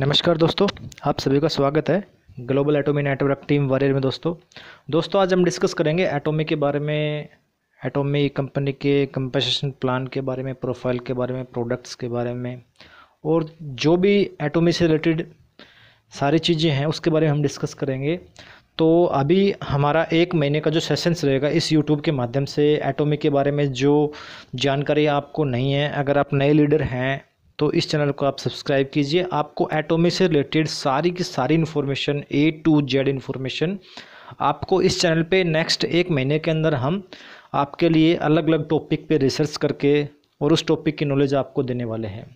नमस्कार दोस्तों आप सभी का स्वागत है global Atomy network team warrior में दोस्तों दोस्तों आज हम डिस्कस करेंगे एटोमी के बारे में एटोमी कंपनी के कंपनसेशन प्लान के बारे में प्रोफाइल के बारे में प्रोडक्ट्स के बारे में और जो भी एटॉमी से रिलेटेड सारी चीज़ें हैं उसके बारे में हम डिस्कस करेंगे तो अभी हमारा एक महीने का जो सेशंस रहेगा इस यूट्यूब के माध्यम से एटोमी के बारे में जो जानकारी आपको नहीं है अगर आप नए लीडर हैं तो इस चैनल को आप सब्सक्राइब कीजिए आपको एटोमी से रिलेटेड सारी की सारी information A to Z information आपको इस चैनल पे नेक्स्ट एक महीने के अंदर हम आपके लिए अलग अलग टॉपिक पे रिसर्च करके और उस टॉपिक की नॉलेज आपको देने वाले हैं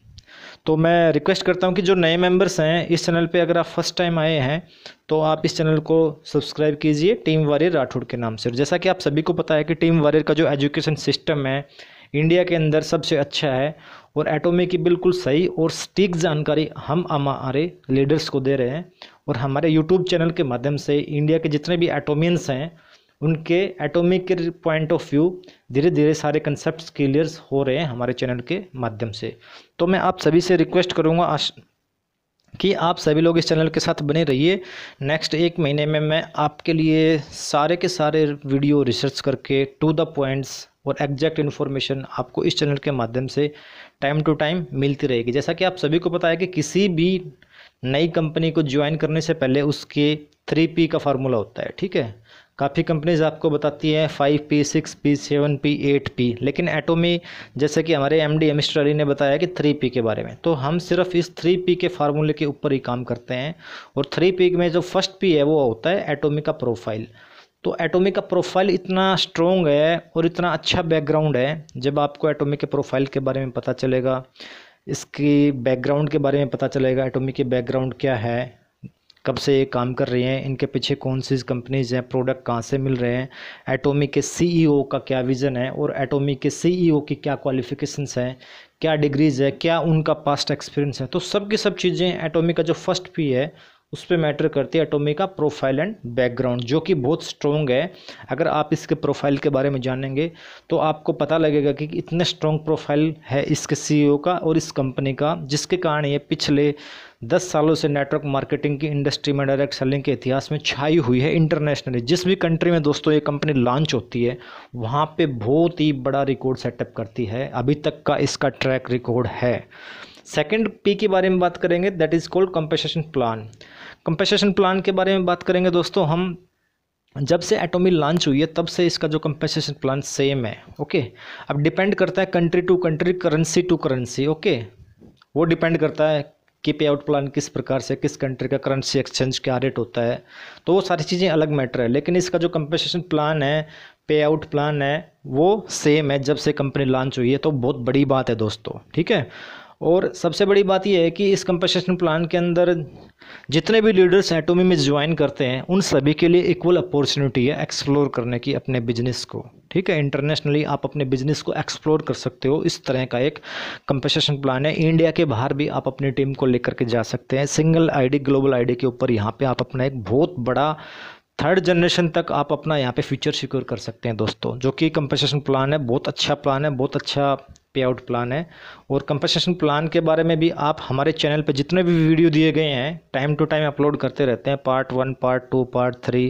तो मैं रिक्वेस्ट करता हूँ कि जो नए मेम्बर्स हैं इस चैनल पर अगर आप फर्स्ट टाइम आए हैं तो आप इस चैनल को सब्सक्राइब कीजिए टीम वारियर राठौड़ के नाम से जैसा कि आप सभी को पता है कि टीम वारियर का जो एजुकेशन सिस्टम है इंडिया के अंदर सबसे अच्छा है और एटोमी की बिल्कुल सही और स्टीक जानकारी हम हमारे लीडर्स को दे रहे हैं और हमारे यूट्यूब चैनल के माध्यम से इंडिया के जितने भी एटोमियंस हैं उनके एटोमिक के पॉइंट ऑफ व्यू धीरे धीरे सारे कंसेप्ट क्लियर्स हो रहे हैं हमारे चैनल के माध्यम से तो मैं आप सभी से रिक्वेस्ट करूँगा कि आप सभी लोग इस चैनल के साथ बने रहिए नेक्स्ट एक महीने में मैं आपके लिए सारे के सारे वीडियो रिसर्च करके टू द पॉइंट्स और एग्जैक्ट इन्फॉर्मेशन आपको इस चैनल के माध्यम से टाइम टू टाइम मिलती रहेगी जैसा कि आप सभी को पता है कि किसी भी नई कंपनी को ज्वाइन करने से पहले उसके थ्री पी का फार्मूला होता है ठीक है काफ़ी कंपनीज आपको बताती हैं five P six P seven P eight P लेकिन एटोमी जैसे कि हमारे एम डी एमिस्टर अली ने बताया कि थ्री पी के बारे में तो हम सिर्फ इस थ्री पी के फार्मूले के ऊपर ही काम करते हैं और थ्री पी में जो फर्स्ट पी है वो होता है एटोमी का प्रोफाइल तो एटोमी का प्रोफाइल इतना स्ट्रॉन्ग है और इतना अच्छा बैकग्राउंड है जब आपको एटोमी के प्रोफाइल के बारे में पता चलेगा इसकी बैकग्राउंड के बारे में पता चलेगा एटोमी के बैकग्राउंड क्या है कब से ये काम कर रही हैं इनके पीछे कौन सी कंपनीज़ हैं प्रोडक्ट कहाँ से मिल रहे हैं एटोमी के सी e का क्या विज़न है और एटोमी के सी e की क्या क्वालिफ़िकेशन हैं क्या डिग्रीज़ है क्या उनका पास्ट एक्सपीरियंस है तो सब की सब चीज़ें एटोमी का जो फर्स्ट पी है उस पर मैटर करती है का प्रोफाइल एंड बैकग्राउंड जो कि बहुत स्ट्रॉन्ग है अगर आप इसके प्रोफाइल के बारे में जानेंगे तो आपको पता लगेगा कि इतने स्ट्रॉन्ग प्रोफाइल है इसके सीईओ e का और इस कंपनी का जिसके कारण ये पिछले दस सालों से नेटवर्क मार्केटिंग की इंडस्ट्री में डायरेक्ट सेलिंग के इतिहास में छाई हुई है इंटरनेशनली जिस भी कंट्री में दोस्तों ये कंपनी लॉन्च होती है वहाँ पे बहुत ही बड़ा रिकॉर्ड सेटअप करती है अभी तक का इसका ट्रैक रिकॉर्ड है सेकंड पी के बारे में बात करेंगे that is called compensation plan compensation plan के बारे में बात करेंगे दोस्तों हम जब से एटोमी लॉन्च हुई है तब से इसका जो कंपेसेशन प्लान सेम है ओके अब डिपेंड करता है country to country currency to currency okay वो डिपेंड करता है कि पे आउट प्लान किस प्रकार से किस कंट्री का करेंसी एक्सचेंज क्या रेट होता है तो वो सारी चीज़ें अलग मैटर है लेकिन इसका जो कंपेसेशन प्लान है पे आउट प्लान है वो सेम है जब से कंपनी लॉन्च हुई है तो बहुत बड़ी बात है दोस्तों ठीक है और सबसे बड़ी बात यह है कि इस कंपनसेशन प्लान के अंदर जितने भी लीडर्स एटोमी में ज्वाइन करते हैं उन सभी के लिए इक्वल अपॉर्चुनिटी है एक्सप्लोर करने की अपने बिजनेस को ठीक है इंटरनेशनली आप अपने बिजनेस को एक्सप्लोर कर सकते हो इस तरह का एक कंपनसेशन प्लान है इंडिया के बाहर भी आप अपनी टीम को लेकर के जा सकते हैं सिंगल आई ग्लोबल आई के ऊपर यहाँ पर आप अपना एक बहुत बड़ा थर्ड जनरेशन तक आप अपना यहाँ पे फ्यूचर सिक्योर कर सकते हैं दोस्तों जो कि कंपनसेशन प्लान है बहुत अच्छा प्लान है बहुत अच्छा पे आउट प्लान है और कंपनसेशन प्लान के बारे में भी आप हमारे चैनल पे जितने भी वीडियो दिए गए हैं टाइम टू टाइम अपलोड करते रहते हैं part one part two part three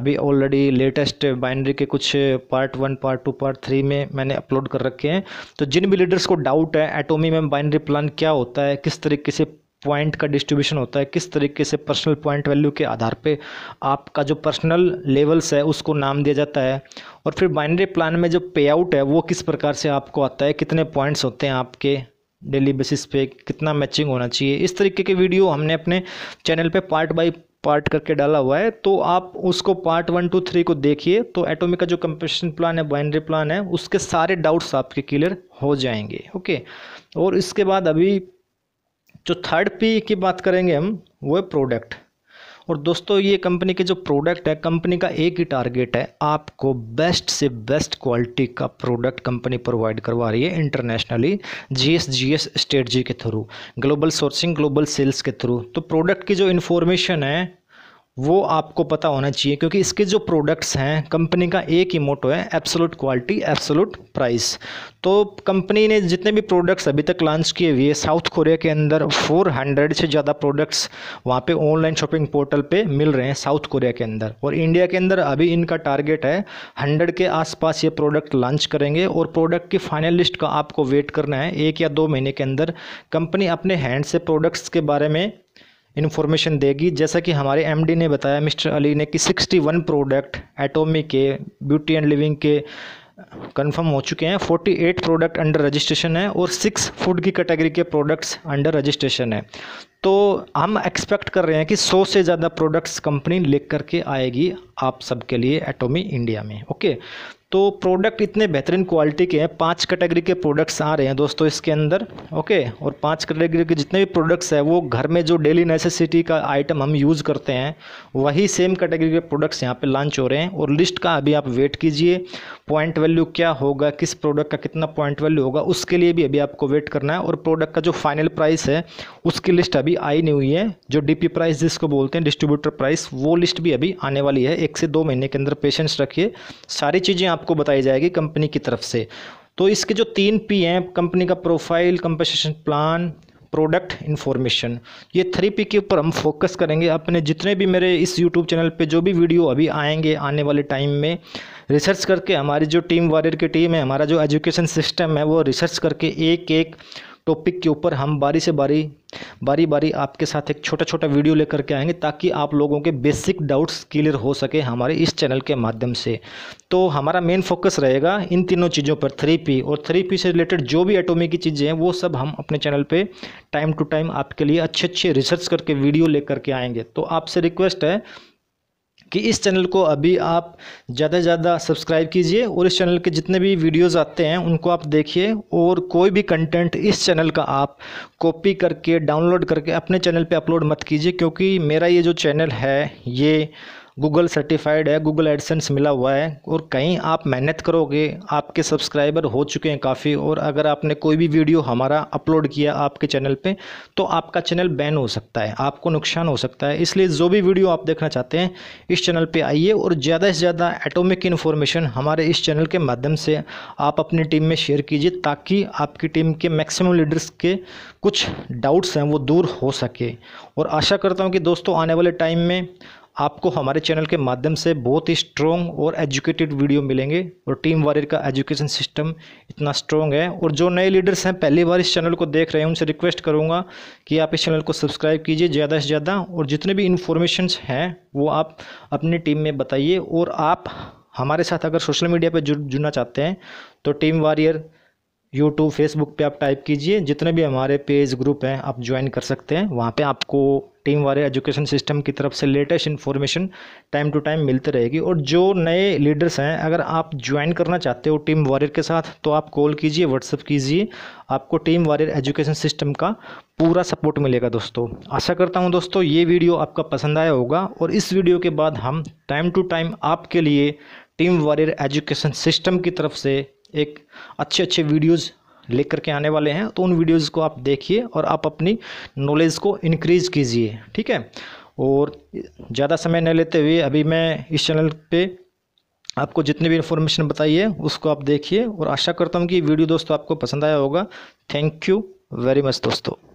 अभी ऑलरेडी लेटेस्ट बाइनरी के कुछ part one part two part three में मैंने अपलोड कर रखे हैं तो जिन भी लीडर्स को डाउट है एटोमी में बाइनरी प्लान क्या होता है किस तरीके से पॉइंट का डिस्ट्रीब्यूशन होता है किस तरीके से पर्सनल पॉइंट वैल्यू के आधार पे आपका जो पर्सनल लेवल्स है उसको नाम दिया जाता है और फिर बाइनरी प्लान में जो पे आउट है वो किस प्रकार से आपको आता है कितने पॉइंट्स होते हैं आपके डेली बेसिस पे कितना मैचिंग होना चाहिए इस तरीके के वीडियो हमने अपने चैनल पर पार्ट बाई पार्ट करके डाला हुआ है तो आप उसको पार्ट वन टू थ्री को देखिए तो एटोमिक का जो कंपटिशन प्लान है बाइनरी प्लान है उसके सारे डाउट्स आपके क्लियर हो जाएंगे ओके और इसके बाद अभी जो थर्ड पी की बात करेंगे हम वो है प्रोडक्ट और दोस्तों ये कंपनी के जो प्रोडक्ट है कंपनी का एक ही टारगेट है आपको बेस्ट से बेस्ट क्वालिटी का प्रोडक्ट कंपनी प्रोवाइड करवा रही है इंटरनेशनली जीएस एस स्ट्रेटजी के through global sourcing global sales के थ्रू तो प्रोडक्ट की जो इन्फॉर्मेशन है वो आपको पता होना चाहिए क्योंकि इसके जो प्रोडक्ट्स हैं कंपनी का एक ही मोटो है एब्सोलूट क्वालिटी एब्सोलूट प्राइस तो कंपनी ने जितने भी प्रोडक्ट्स अभी तक लॉन्च किए हुए साउथ कोरिया के अंदर 400 से ज़्यादा प्रोडक्ट्स वहाँ पे ऑनलाइन शॉपिंग पोर्टल पे मिल रहे हैं साउथ कोरिया के अंदर और इंडिया के अंदर अभी इनका टारगेट है हंड्रेड के आसपास ये प्रोडक्ट लॉन्च करेंगे और प्रोडक्ट की फाइनल लिस्ट का आपको वेट करना है एक या दो महीने के अंदर कंपनी अपने हैंड से प्रोडक्ट्स के बारे में इन्फॉर्मेशन देगी जैसा कि हमारे एमडी ने बताया मिस्टर अली ने कि 61 प्रोडक्ट एटोमी के ब्यूटी एंड लिविंग के कंफर्म हो चुके हैं 48 प्रोडक्ट अंडर रजिस्ट्रेशन है और सिक्स फूड की कैटेगरी के प्रोडक्ट्स अंडर रजिस्ट्रेशन है तो हम एक्सपेक्ट कर रहे हैं कि 100 से ज़्यादा प्रोडक्ट्स कंपनी लेकर करके आएगी आप सबके लिए एटोमी इंडिया में ओके तो प्रोडक्ट इतने बेहतरीन क्वालिटी के हैं पांच कैटेगरी के प्रोडक्ट्स आ रहे हैं दोस्तों इसके अंदर ओके और पांच कैटेगरी के जितने भी प्रोडक्ट्स हैं वो घर में जो डेली नेसेसिटी का आइटम हम यूज़ करते हैं वही सेम कैटेगरी के प्रोडक्ट्स यहाँ पे लॉन्च हो रहे हैं और लिस्ट का अभी आप वेट कीजिए पॉइंट वैल्यू क्या होगा किस प्रोडक्ट का कितना पॉइंट वैल्यू होगा उसके लिए भी अभी आपको वेट करना है और प्रोडक्ट का जो फाइनल प्राइस है उसकी लिस्ट अभी अभी आई नहीं हुई है जो डीपी प्राइस जिसको बोलते हैं डिस्ट्रीब्यूटर प्राइस वो लिस्ट भी अभी आने वाली है एक से दो महीने के अंदर पेशेंस रखिए सारी चीज़ें आपको बताई जाएगी कंपनी की तरफ से तो इसके जो तीन पी हैं कंपनी का profile compensation plan product information ये थ्री पी के ऊपर हम फोकस करेंगे अपने जितने भी मेरे इस यूट्यूब चैनल पे जो भी वीडियो अभी आएंगे आने वाले टाइम में रिसर्च करके हमारी जो टीम वॉरियर की टीम है हमारा जो एजुकेशन सिस्टम है वो रिसर्च करके एक एक टॉपिक के ऊपर हम बारी से बारी बारी बारी आपके साथ एक छोटा छोटा वीडियो लेकर के आएंगे ताकि आप लोगों के बेसिक डाउट्स क्लियर हो सके हमारे इस चैनल के माध्यम से तो हमारा मेन फोकस रहेगा इन तीनों चीज़ों पर थ्री और थ्री से रिलेटेड जो भी एटोमी की चीज़ें हैं वो सब हम अपने चैनल पर टाइम टू टाइम आपके लिए अच्छे अच्छे रिसर्च करके वीडियो लेकर के आएंगे तो आपसे रिक्वेस्ट है कि इस चैनल को अभी आप ज़्यादा से ज़्यादा सब्सक्राइब कीजिए और इस चैनल के जितने भी वीडियोस आते हैं उनको आप देखिए और कोई भी कंटेंट इस चैनल का आप कॉपी करके डाउनलोड करके अपने चैनल पे अपलोड मत कीजिए क्योंकि मेरा ये जो चैनल है ये गूगल सर्टिफाइड है गूगल एडसेंस मिला हुआ है और कहीं आप मेहनत करोगे आपके सब्सक्राइबर हो चुके हैं काफ़ी और अगर आपने कोई भी वीडियो हमारा अपलोड किया आपके चैनल पे तो आपका चैनल बैन हो सकता है आपको नुकसान हो सकता है इसलिए जो भी वीडियो आप देखना चाहते हैं इस चैनल पर आइए और ज़्यादा से ज़्यादा एटोमिक इन्फॉर्मेशन हमारे इस चैनल के माध्यम से आप अपनी टीम में शेयर कीजिए ताकि आपकी टीम के मैक्सिमम लीडर्स के कुछ डाउट्स हैं वो दूर हो सके और आशा करता हूँ कि दोस्तों आने वाले टाइम में आपको हमारे चैनल के माध्यम से बहुत ही स्ट्रॉन्ग और एजुकेटेड वीडियो मिलेंगे और टीम वारियर का एजुकेशन सिस्टम इतना स्ट्रॉन्ग है और जो नए लीडर्स हैं पहली बार इस चैनल को देख रहे हैं उनसे रिक्वेस्ट करूँगा कि आप इस चैनल को सब्सक्राइब कीजिए ज़्यादा से ज़्यादा और जितने भी इन्फॉर्मेशन हैं वो आप अपनी टीम में बताइए और आप हमारे साथ अगर सोशल मीडिया पर जुड़ जुड़ना चाहते हैं तो टीम वारियर यूट्यूब फेसबुक पर आप टाइप कीजिए जितने भी हमारे पेज ग्रुप हैं आप ज्वाइन कर सकते हैं वहाँ पर आपको टीम वाले एजुकेशन सिस्टम की तरफ से latest information time to time मिलते रहेगी और जो नए लीडर्स हैं अगर आप ज्वाइन करना चाहते हो टीम वॉरियर के साथ तो आप कॉल कीजिए व्हाट्सअप कीजिए आपको टीम वॉरियर एजुकेशन सिस्टम का पूरा सपोर्ट मिलेगा दोस्तों आशा करता हूँ दोस्तों ये वीडियो आपका पसंद आया होगा और इस वीडियो के बाद हम टाइम टू टाइम आपके लिए टीम वॉरियर एजुकेशन सिस्टम की तरफ से एक अच्छे अच्छे वीडियोज़ लेकर के आने वाले हैं तो उन वीडियोज़ को आप देखिए और आप अपनी नॉलेज को इनक्रीज़ कीजिए ठीक है और ज़्यादा समय न लेते हुए अभी मैं इस चैनल पे आपको जितनी भी इन्फॉर्मेशन बताई है उसको आप देखिए और आशा करता हूँ कि वीडियो दोस्तों आपको पसंद आया होगा थैंक यू वेरी मच दोस्तों